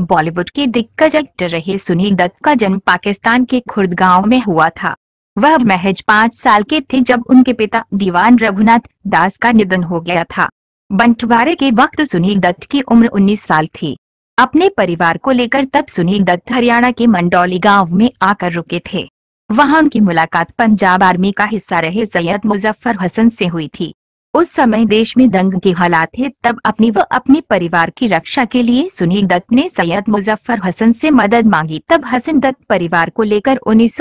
बॉलीवुड के दिग्गज एक्टर रहे सुनील दत्त का जन्म पाकिस्तान के खुर्द में हुआ था वह महज पाँच साल के थे जब उनके पिता दीवान रघुनाथ दास का निधन हो गया था बंटवारे के वक्त सुनील दत्त की उम्र 19 साल थी अपने परिवार को लेकर तब सुनील दत्त हरियाणा के मंडौली गांव में आकर रुके थे वहां उनकी मुलाकात पंजाब आर्मी का हिस्सा रहे सैयद मुजफ्फर हसन से हुई थी उस समय देश में दंग के हालात थे तब अपनी व अपने परिवार की रक्षा के लिए सुनील दत्त ने सैयद मुजफ्फर हसन से मदद मांगी तब हसन दत्त परिवार को लेकर उन्नीस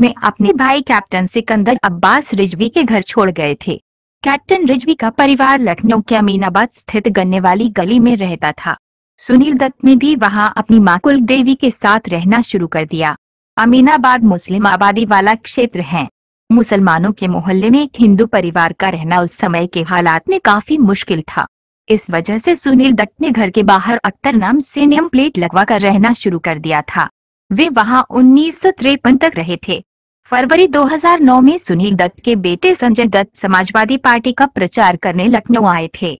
में अपने भाई कैप्टन सिकंदर अब्बास रिजवी के घर छोड़ गए थे कैप्टन रिजवी का परिवार लखनऊ के अमीनाबाद स्थित गन्ने वाली गली में रहता था सुनील दत्त ने भी वहाँ अपनी माँ कुल देवी के साथ रहना शुरू कर दिया अमीनाबाद मुस्लिम आबादी वाला क्षेत्र है मुसलमानों के मोहल्ले में एक हिंदू परिवार का रहना उस समय के हालात में काफी मुश्किल था इस वजह से सुनील दत्त ने घर के बाहर अख्तर नाम से नियम प्लेट लगवा कर रहना शुरू कर दिया था वे वहां उन्नीस तक रहे थे फरवरी 2009 में सुनील दत्त के बेटे संजय दत्त समाजवादी पार्टी का प्रचार करने लखनऊ आए थे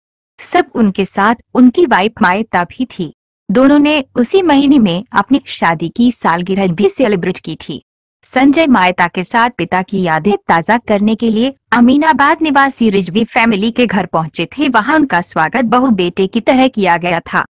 सब उनके साथ उनकी वाइफ मायता भी थी दोनों ने उसी महीने में अपनी शादी की सालगिरह भी सेलिब्रेट की थी संजय मायता के साथ पिता की यादें ताजा करने के लिए अमीनाबाद निवासी रिजवी फैमिली के घर पहुंचे थे वहां उनका स्वागत बहु बेटे की तरह किया गया था